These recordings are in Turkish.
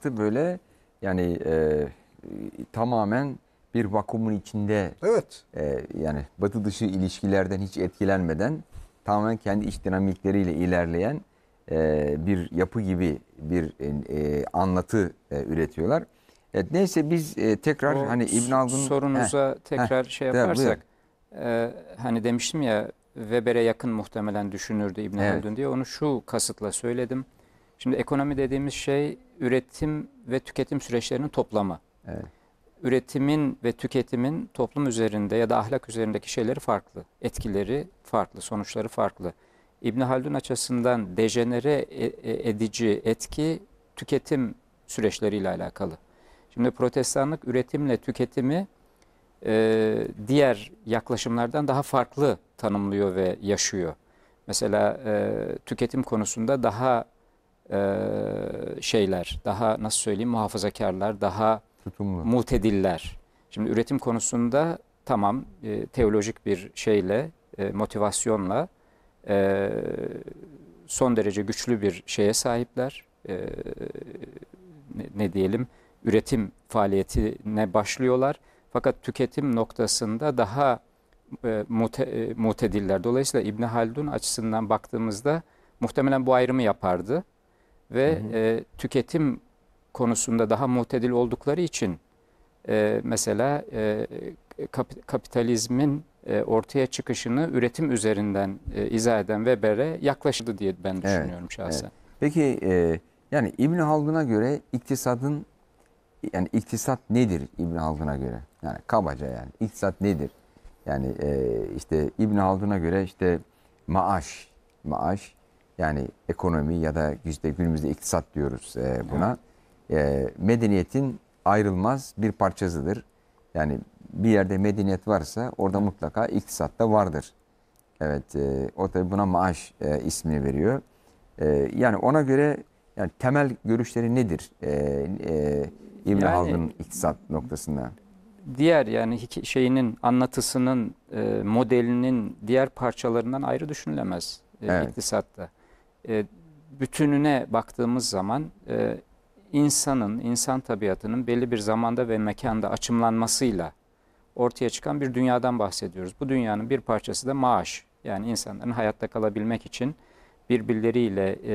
baktı böyle yani e, tamamen bir vakumun içinde evet. e, yani batı dışı ilişkilerden hiç etkilenmeden tamamen kendi iç dinamikleriyle ilerleyen e, bir yapı gibi bir e, e anlatı e, üretiyorlar. Evet, neyse biz e, tekrar o hani İbn Haldun sorunuza heh, tekrar heh, şey yaparsak e, hani demiştim ya Weber'e yakın muhtemelen düşünürdü İbn evet. diye onu şu kasıtla söyledim. Şimdi ekonomi dediğimiz şey üretim ve tüketim süreçlerinin toplamı. Evet. Üretimin ve tüketimin toplum üzerinde ya da ahlak üzerindeki şeyleri farklı. Etkileri farklı, sonuçları farklı. İbn Haldun açısından dejenere e, e, edici etki tüketim süreçleriyle alakalı. Şimdi protestanlık üretimle tüketimi e, diğer yaklaşımlardan daha farklı tanımlıyor ve yaşıyor. Mesela e, tüketim konusunda daha e, şeyler, daha nasıl söyleyeyim muhafazakarlar, daha Tutumlu. mutediller. Şimdi üretim konusunda tamam e, teolojik bir şeyle, e, motivasyonla son derece güçlü bir şeye sahipler. ne, diyelim üretim faaliyetine başlıyorlar. Fakat tüketim noktasında daha e, mutediller. Dolayısıyla İbni Haldun açısından baktığımızda muhtemelen bu ayrımı yapardı ve hı hı. E, tüketim konusunda daha muhtedil oldukları için e, mesela e, kap, kapitalizmin e, ortaya çıkışını üretim üzerinden e, izah eden Weber'e yaklaşıldı diye ben düşünüyorum evet, şahsen. Evet. Peki e, yani İbn Haldun'a göre iktisadın yani iktisat nedir İbn Haldun'a göre? Yani kabaca yani iktisat nedir? Yani e, işte İbn Haldun'a göre işte maaş, maaş yani ekonomi ya da işte günümüzde iktisat diyoruz e, buna. E, medeniyetin ayrılmaz bir parçasıdır. Yani bir yerde medeniyet varsa orada mutlaka iktisat da vardır. Evet e, o tabi buna maaş e, ismini veriyor. E, yani ona göre yani temel görüşleri nedir e, e, İbn yani, Haldun iktisat noktasında? Diğer yani şeyinin anlatısının e, modelinin diğer parçalarından ayrı düşünülemez e, evet. iktisatta e, bütününe baktığımız zaman e, insanın, insan tabiatının belli bir zamanda ve mekanda açımlanmasıyla ortaya çıkan bir dünyadan bahsediyoruz. Bu dünyanın bir parçası da maaş. Yani insanların hayatta kalabilmek için birbirleriyle e,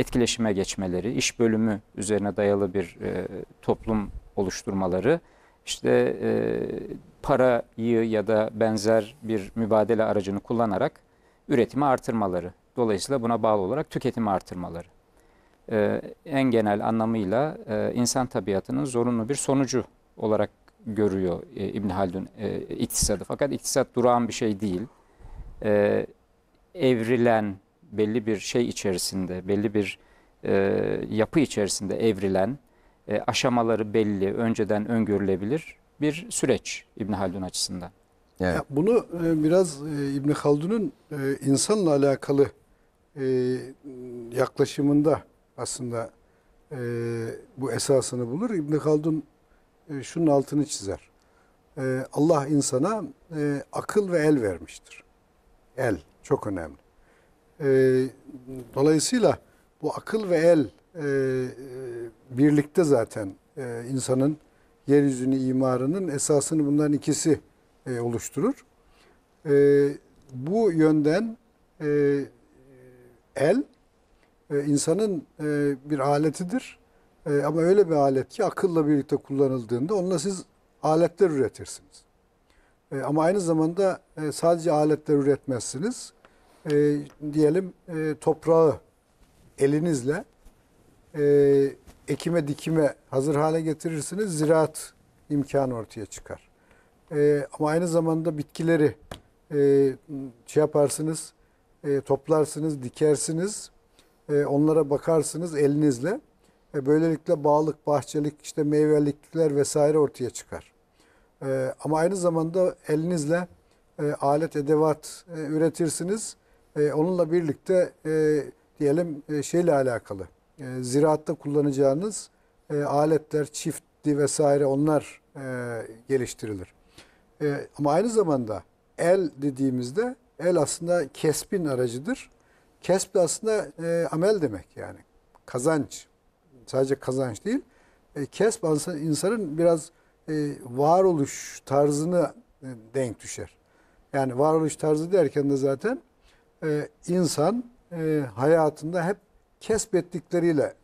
etkileşime geçmeleri, iş bölümü üzerine dayalı bir e, toplum oluşturmaları, işte e, parayı ya da benzer bir mübadele aracını kullanarak üretimi artırmaları. Dolayısıyla buna bağlı olarak tüketimi artırmaları. Ee, en genel anlamıyla e, insan tabiatının zorunlu bir sonucu olarak görüyor e, İbn Haldun e, iktisadı. Fakat iktisat durağan bir şey değil. E, evrilen belli bir şey içerisinde, belli bir e, yapı içerisinde evrilen, e, aşamaları belli, önceden öngörülebilir bir süreç İbn Haldun açısından. Evet. Ya bunu e, biraz e, İbn Haldun'un e, insanla alakalı e, yaklaşımında aslında e, bu esasını bulur. İbn Haldun e, şunun altını çizer. E, Allah insana akıl ve el vermiştir. El çok önemli. dolayısıyla bu akıl ve el birlikte zaten e, insanın yeryüzünü imarının esasını bunların ikisi oluşturur. bu yönden el e, insanın e, bir aletidir. E, ama öyle bir alet ki akılla birlikte kullanıldığında onunla siz aletler üretirsiniz. ama aynı zamanda sadece aletler üretmezsiniz. diyelim toprağı elinizle ekime dikime hazır hale getirirsiniz. Ziraat imkanı ortaya çıkar. ama aynı zamanda bitkileri e, şey yaparsınız, e, toplarsınız, dikersiniz. E, onlara bakarsınız elinizle. E, böylelikle bağlık, bahçelik, işte meyvelikler vesaire ortaya çıkar. E, ama aynı zamanda elinizle e, alet, edevat e, üretirsiniz. E, onunla birlikte e, diyelim e, şeyle alakalı, e, ziraatta kullanacağınız e, aletler, çifti vesaire onlar e, geliştirilir. E, ama aynı zamanda el dediğimizde El aslında kesbin aracıdır. Kesb de aslında e, amel demek yani. Kazanç. Sadece kazanç değil. E, kesb aslında insanın biraz e, varoluş tarzını e, denk düşer. Yani varoluş tarzı derken de zaten e, insan e, hayatında hep kesbettikleriyle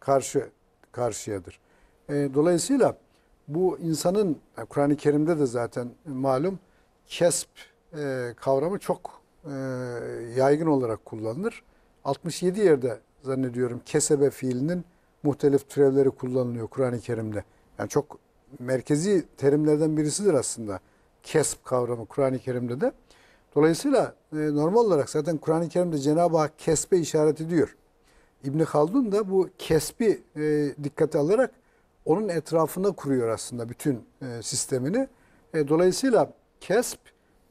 karşı karşıyadır. E, dolayısıyla bu insanın Kur'an-ı Kerim'de de zaten malum kesb e, kavramı çok e, yaygın olarak kullanılır. 67 yerde zannediyorum kesebe fiilinin muhtelif türevleri kullanılıyor Kur'an-ı Kerim'de. Yani çok merkezi terimlerden birisidir aslında kesb kavramı Kur'an-ı Kerim'de de. Dolayısıyla e, normal olarak zaten Kur'an-ı Kerim'de Cenab-ı Hak kesbe işaret ediyor. İbni Haldun da bu kesbi e, dikkate alarak onun etrafında kuruyor aslında bütün e, sistemini. E, dolayısıyla kesb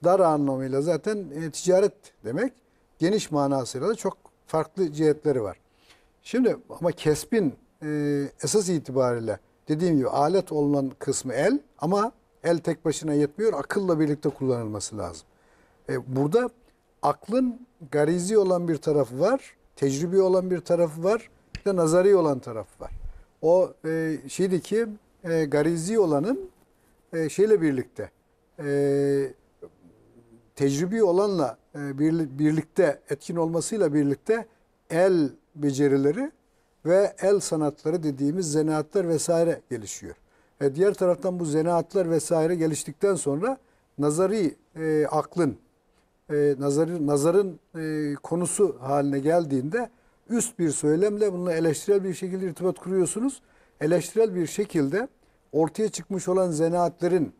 dar anlamıyla zaten e, ticaret demek. Geniş manasıyla da çok farklı cihetleri var. Şimdi ama kesbin e, esas itibariyle dediğim gibi alet olunan kısmı el ama el tek başına yetmiyor. Akılla birlikte kullanılması lazım. E, burada aklın garizi olan bir tarafı var. Tecrübi olan bir tarafı var. Bir de nazari olan tarafı var. O e, şeydi ki e, garizi olanın e, şeyle birlikte e, tecrübi olanla e, birlikte etkin olmasıyla birlikte el becerileri ve el sanatları dediğimiz zanaatlar vesaire gelişiyor. E, diğer taraftan bu zanaatlar vesaire geliştikten sonra nazari e, aklın e, nazarı, nazarın e, konusu haline geldiğinde üst bir söylemle bununla eleştirel bir şekilde irtibat kuruyorsunuz. Eleştirel bir şekilde ortaya çıkmış olan zanaatlerin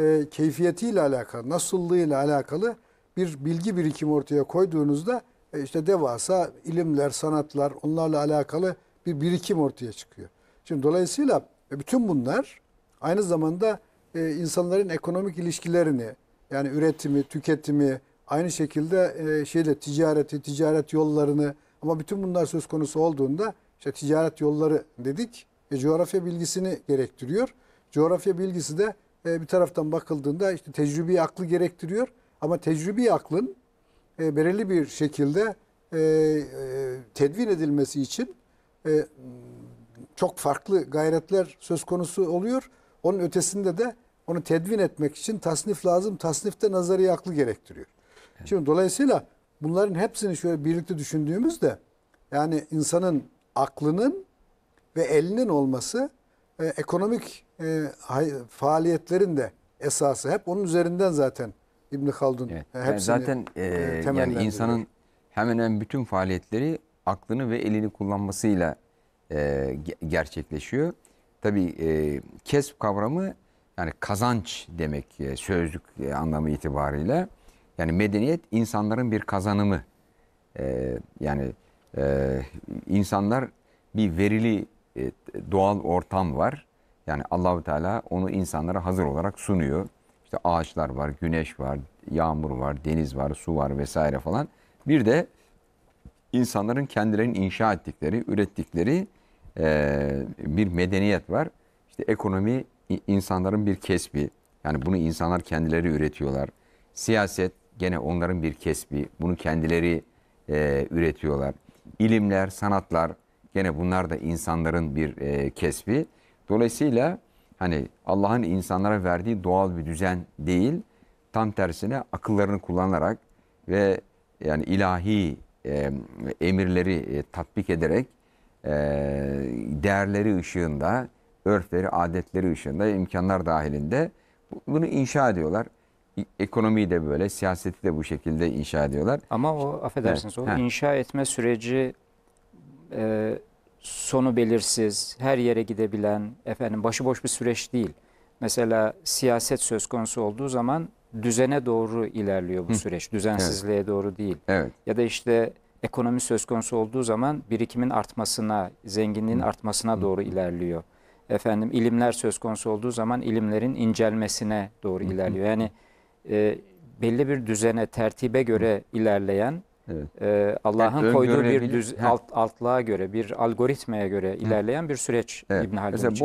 e, keyfiyetiyle alakalı, nasıllığıyla alakalı bir bilgi birikimi ortaya koyduğunuzda e, işte devasa ilimler, sanatlar onlarla alakalı bir birikim ortaya çıkıyor. Şimdi dolayısıyla e, bütün bunlar aynı zamanda e, insanların ekonomik ilişkilerini yani üretimi, tüketimi, aynı şekilde e, şeyle ticareti, ticaret yollarını ama bütün bunlar söz konusu olduğunda işte ticaret yolları dedik. E, coğrafya bilgisini gerektiriyor. Coğrafya bilgisi de e, bir taraftan bakıldığında işte tecrübi aklı gerektiriyor. Ama tecrübi aklın e, belirli bir şekilde e, e, tedvin edilmesi için e, çok farklı gayretler söz konusu oluyor. Onun ötesinde de onu tedvin etmek için tasnif lazım. Tasnif de nazari aklı gerektiriyor. Evet. Şimdi dolayısıyla bunların hepsini şöyle birlikte düşündüğümüzde yani insanın aklının ve elinin olması e, ekonomik e, faaliyetlerin de esası hep onun üzerinden zaten İbn Haldun evet. E, hepsini yani zaten e, e yani insanın hemen hemen bütün faaliyetleri aklını ve elini kullanmasıyla e, gerçekleşiyor. Tabii e, kesb kavramı yani kazanç demek e, sözlük e, anlamı itibariyle. Yani medeniyet insanların bir kazanımı. E, yani e, insanlar bir verili e, doğal ortam var. Yani Allahu Teala onu insanlara hazır olarak sunuyor. İşte ağaçlar var, güneş var, yağmur var, deniz var, su var vesaire falan. Bir de insanların kendilerinin inşa ettikleri, ürettikleri e, bir medeniyet var. İşte ekonomi insanların bir kesbi. Yani bunu insanlar kendileri üretiyorlar. Siyaset gene onların bir kesbi. Bunu kendileri e, üretiyorlar. İlimler, sanatlar gene bunlar da insanların bir e, kesbi. Dolayısıyla hani Allah'ın insanlara verdiği doğal bir düzen değil, tam tersine akıllarını kullanarak ve yani ilahi e, emirleri e, tatbik ederek e, değerleri ışığında, örfleri, adetleri ışığında, imkanlar dahilinde bunu inşa ediyorlar. Ekonomiyi de böyle, siyaseti de bu şekilde inşa ediyorlar. Ama o affedersiniz evet. o ha. inşa etme süreci e, sonu belirsiz, her yere gidebilen, efendim başıboş bir süreç değil. Mesela siyaset söz konusu olduğu zaman düzene doğru ilerliyor bu süreç. Düzensizliğe evet. doğru değil. Evet. Ya da işte ekonomi söz konusu olduğu zaman birikimin artmasına, zenginliğin Hı. artmasına Hı. doğru ilerliyor. Efendim ilimler söz konusu olduğu zaman ilimlerin incelmesine doğru Hı. ilerliyor. Yani e, belli bir düzene, tertibe göre Hı. ilerleyen Evet. Ee, Allah'ın yani koyduğu bir düz, alt, altlığa göre, bir algoritmaya göre ilerleyen bir süreç evet. İbn Haldun Mesela için.